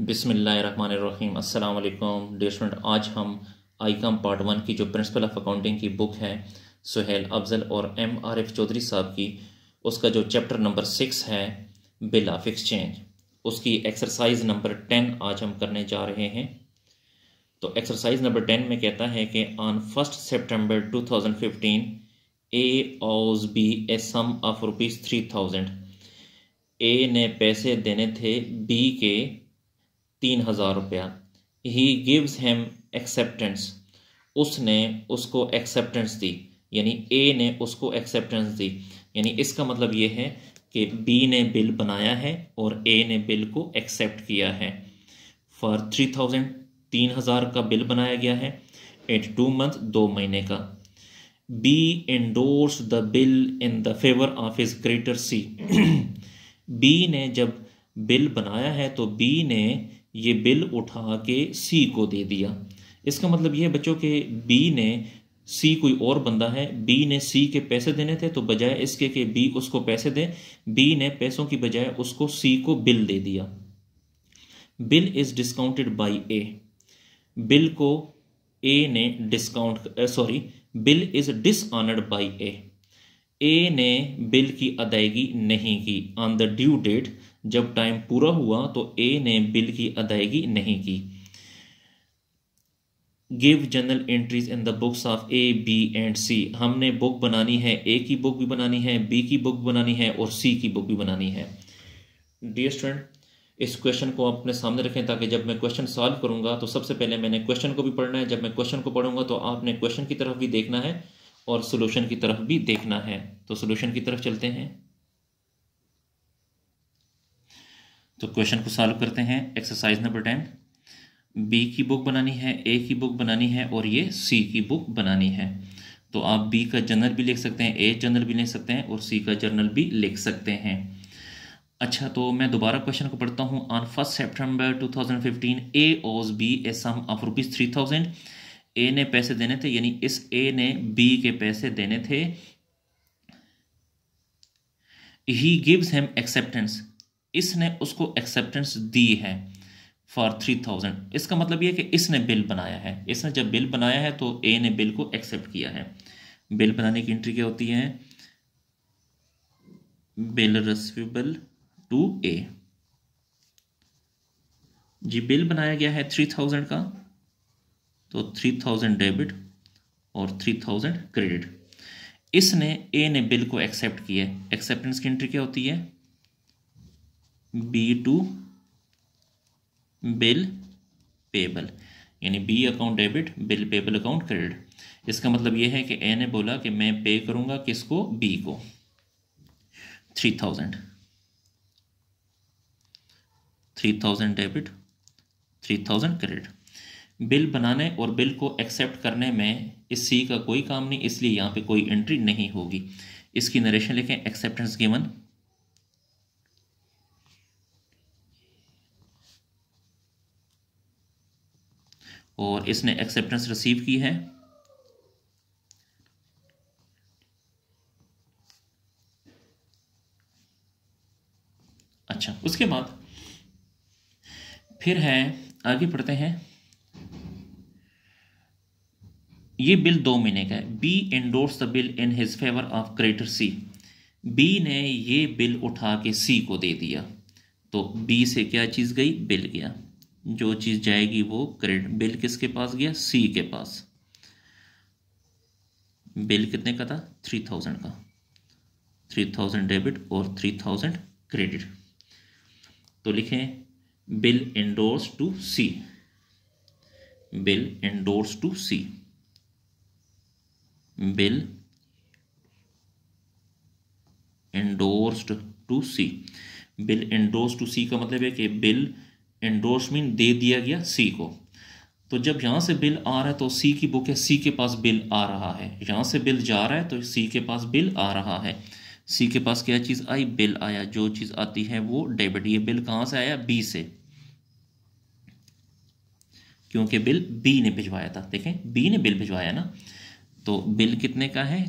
बिसमीम अल्लाम dear student आज हम आई कॉम पार्ट वन की जो प्रिंसिपल ऑफ अकाउंटिंग की बुक है सुहेल अफजल और एम आर एफ चौधरी साहब की उसका जो चैप्टर नंबर सिक्स है बिल ऑफ एक्सचेंज उसकी एक्सरसाइज नंबर टेन आज हम करने जा रहे हैं तो एक्सरसाइज नंबर टेन में कहता है कि on first September two thousand fifteen A owes B a sum of rupees three thousand A ने पैसे देने थे बी के तीन हज़ार रुपया ही गिव्स हेम एक्सेप्टेंस उसने उसको एक्सेप्टेंस दी यानी ए ने उसको एक्सेप्टेंस दी यानी इसका मतलब ये है कि बी ने बिल बनाया है और ए ने बिल को एक्सेप्ट किया है फॉर थ्री थाउजेंड तीन हज़ार का बिल बनाया गया है एट टू मंथ दो महीने का B endorse the bill in the favour of his creditor C B ने जब बिल बनाया है तो बी ने ये बिल उठा के सी को दे दिया इसका मतलब ये बच्चों के बी ने सी कोई और बंदा है बी ने सी के पैसे देने थे तो बजाय इसके के बी उसको पैसे दे बी ने पैसों की बजाय उसको सी को बिल दे दिया bill is discounted by A bill को ए ने discount sorry bill is dishonoured by A A ने बिल की अदायगी नहीं की ऑन द ड्यू डेट जब टाइम पूरा हुआ तो ए ने बिल की अदायगी नहीं की give general entries in the books of A B and C हमने बुक बनानी है ए की बुक भी बनानी है बी की बुक बनानी है और सी की बुक भी बनानी है डियर स्टूडेंट इस क्वेश्चन को अपने सामने रखें ताकि जब मैं क्वेश्चन सॉल्व करूंगा तो सबसे पहले मैंने क्वेश्चन को भी पढ़ना है जब मैं क्वेश्चन को पढ़ूंगा तो आपने क्वेश्चन की तरफ भी देखना है और सोल्यूशन की तरफ भी देखना है तो सोल्यूशन की तरफ चलते हैं तो क्वेश्चन को सॉल्व करते हैं एक्सरसाइज नंबर टेन बी की बुक बनानी है ए की बुक बनानी है और ये सी की बुक बनानी है तो आप बी का जर्नल भी लिख सकते हैं ए जर्नल भी लिख सकते हैं और सी का जर्नल भी लिख सकते हैं अच्छा तो मैं दोबारा क्वेश्चन को पढ़ता हूँ on first September thousand A owes B a sum of rupees three thousand A ने पैसे देने थे यानी इस ए ने बी के पैसे देने थे ही गिव्स हेम एक्सेप्टेंस इसने उसको एक्सेप्टेंस दी है फॉर थ्री थाउजेंड इसका मतलब यह कि इसने बिल बनाया है इसने जब बिल बनाया है तो ए ने बिल को एक्सेप्ट किया है बिल बनाने की एंट्री क्या होती है बिल रसीवेबल टू ए जी बिल बनाया गया है थ्री थाउजेंड का तो थ्री थाउजेंड डेबिट और थ्री थाउजेंड क्रेडिट इसने ए ने बिल को एक्सेप्ट किया एक्सेप्टेंस की एंट्री क्या होती है बी टू बिल पेबल यानी B account debit bill payable account credit इसका मतलब यह है कि ए ने बोला कि मैं पे करूंगा किसको बी को three thousand three thousand debit three thousand credit bill बनाने और बिल को एक्सेप्ट करने में इस सी का कोई काम नहीं इसलिए यहाँ पे कोई एंट्री नहीं होगी इसकी नरेशन लिखें एक्सेप्टेंस गिवन और इसने एक्सेप्टेंस रिसीव की है अच्छा उसके बाद फिर है आगे पढ़ते हैं ये बिल दो महीने का है B endorse the bill in his favour of creditor C B ने ये बिल उठा के सी को दे दिया तो बी से क्या चीज़ गई बिल गया जो चीज़ जाएगी वो क्रेडिट बिल किसके पास गया सी के पास बिल कितने का था थ्री थाउजेंड का थ्री थाउजेंड डेबिट और थ्री थाउजेंड क्रेडिट तो लिखें bill endorse to C bill endorse to C bill endorsed to C bill endorse to C का मतलब है कि बिल एंडोर्समेंट दे दिया गया सी को तो जब यहाँ से बिल आ रहा है तो सी की बुक है सी के पास बिल आ रहा है यहाँ से बिल जा रहा है तो सी के पास बिल आ रहा है सी के पास क्या चीज़ आई बिल आया जो चीज़ आती है वो डेबिट ये बिल कहाँ से आया बी से क्योंकि बिल बी ने भिजवाया था देखें बी ने बिल भिजवाया ना तो बिल कितने का है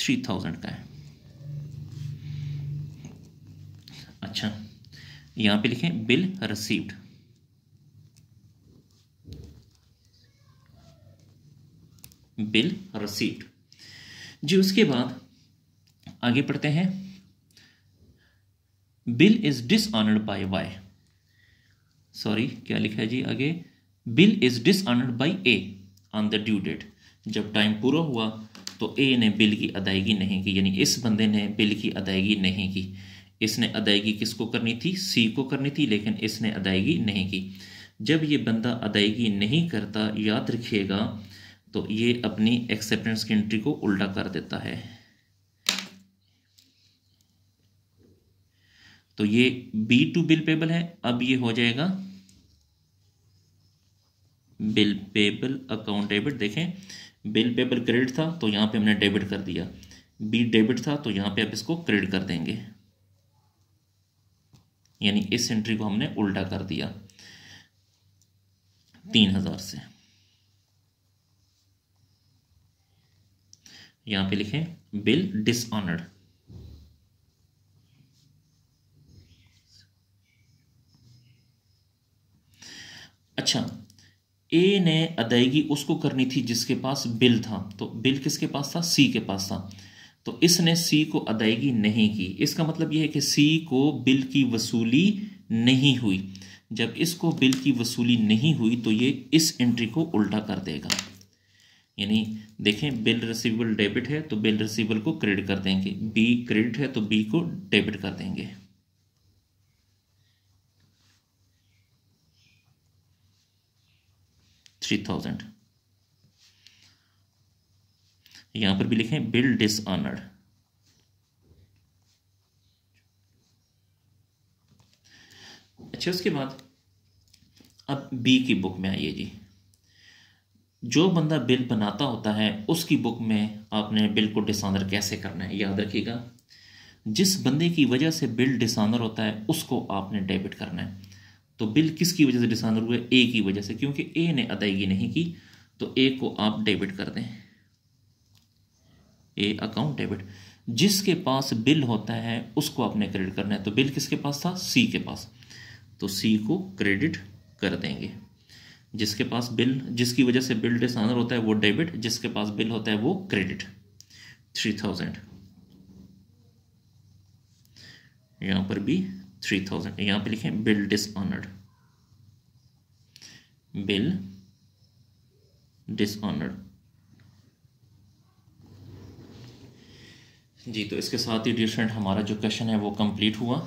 थ्री थाउजेंड का है अच्छा यहाँ पे लिखें बिल रिसीव्ड बिल रसीव्ड जी उसके बाद आगे पढ़ते हैं bill is dishonoured by Y sorry क्या लिखा है जी आगे bill is dishonoured by A on the due date जब टाइम पूरा हुआ तो ए ने बिल की अदायगी नहीं की यानी इस बंदे ने बिल की अदायगी नहीं की इसने अदायगी किसको करनी थी सी को करनी थी लेकिन इसने अदायगी नहीं की जब ये बंदा अदायगी नहीं करता याद रखिएगा तो ये अपनी एक्सेप्टेंस की एंट्री को उल्टा कर देता है तो ये बी टू बिल पेबल है अब ये हो जाएगा बिल पेबल अकाउंट डेबिट देखें बिल पेबल क्रेडिट था तो यहां पे हमने डेबिट कर दिया बी डेबिट था तो यहां पे आप इसको क्रेडिट कर देंगे यानी इस एंट्री को हमने उल्टा कर दिया तीन हज़ार से यहां पे लिखें बिल डिसऑनर्ड अच्छा ए ने अदायगी उसको करनी थी जिसके पास बिल था तो बिल किसके पास था सी के पास था तो इसने सी को अदायगी नहीं की इसका मतलब यह है कि सी को बिल की वसूली नहीं हुई जब इसको बिल की वसूली नहीं हुई तो ये इस एंट्री को उल्टा कर देगा यानी देखें बिल रिसीवेबल डेबिट है तो बिल रिसीवेबल को क्रेडिट कर देंगे बी क्रेडिट है तो बी को डेबिट कर देंगे थ्री थाउजेंड यहां पर भी लिखें बिल डिसऑनर्ड अच्छा उसके बाद अब बी की बुक में आइए जी जो बंदा बिल बनाता होता है उसकी बुक में आपने बिल को डिसऑनर कैसे करना है याद रखिएगा जिस बंदे की वजह से बिल डिसऑनर होता है उसको आपने डेबिट करना है तो बिल किसकी वजह से डिसऑनर हुआ ए की वजह से क्योंकि ए ने अदायगी नहीं की तो ए को आप डेबिट कर दें ए अकाउंट डेबिट जिसके पास बिल होता है उसको आपने क्रेडिट करना है तो बिल किसके पास था सी के पास तो सी को क्रेडिट कर देंगे जिसके पास बिल जिसकी वजह से बिल डिसऑनर होता है वो डेबिट जिसके पास बिल होता है वो क्रेडिट थ्री थाउजेंड यहां पर भी थ्री थाउजेंड यहां पर लिखे बिल डिसऑनर्ड बिल डिसऑनर्ड जी तो इसके साथ ही डिफरेंट हमारा जो क्वेश्चन है वो कंप्लीट हुआ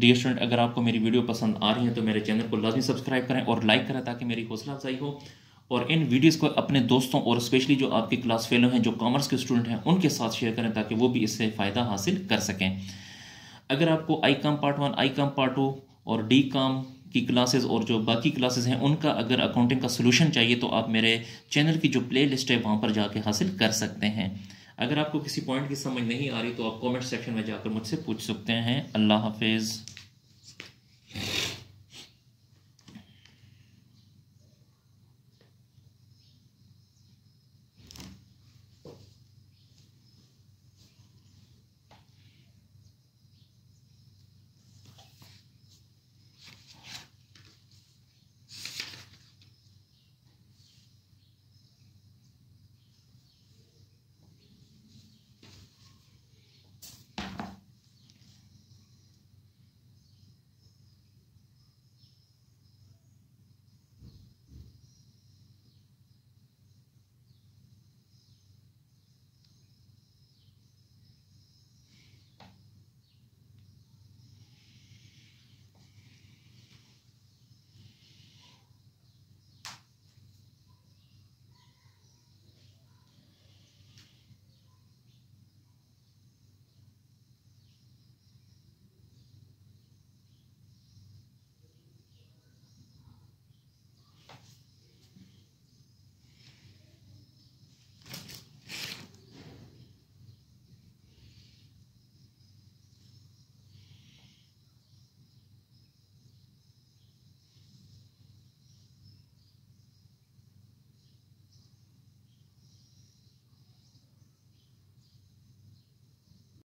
डियर स्टूडेंट अगर आपको मेरी वीडियो पसंद आ रही है तो मेरे चैनल को लाजमी सब्सक्राइब करें और लाइक करें ताकि मेरी हौसला अफजाई हो और इन वीडियोस को अपने दोस्तों और स्पेशली जो आपके क्लास फेलो हैं जो कॉमर्स के स्टूडेंट हैं उनके साथ शेयर करें ताकि वो भी इससे फ़ायदा हासिल कर सकें अगर आपको I com part one I com part two और डी काम की क्लासेस और जो बाकी क्लासेस हैं उनका अगर अकाउंटिंग का सोल्यूशन चाहिए तो आप मेरे चैनल की जो प्ले लिस्ट है वहाँ पर जाके हासिल कर सकते हैं अगर आपको किसी पॉइंट की समझ नहीं आ रही तो आप कमेंट सेक्शन में जाकर मुझसे पूछ सकते हैं अल्लाह हाफिज़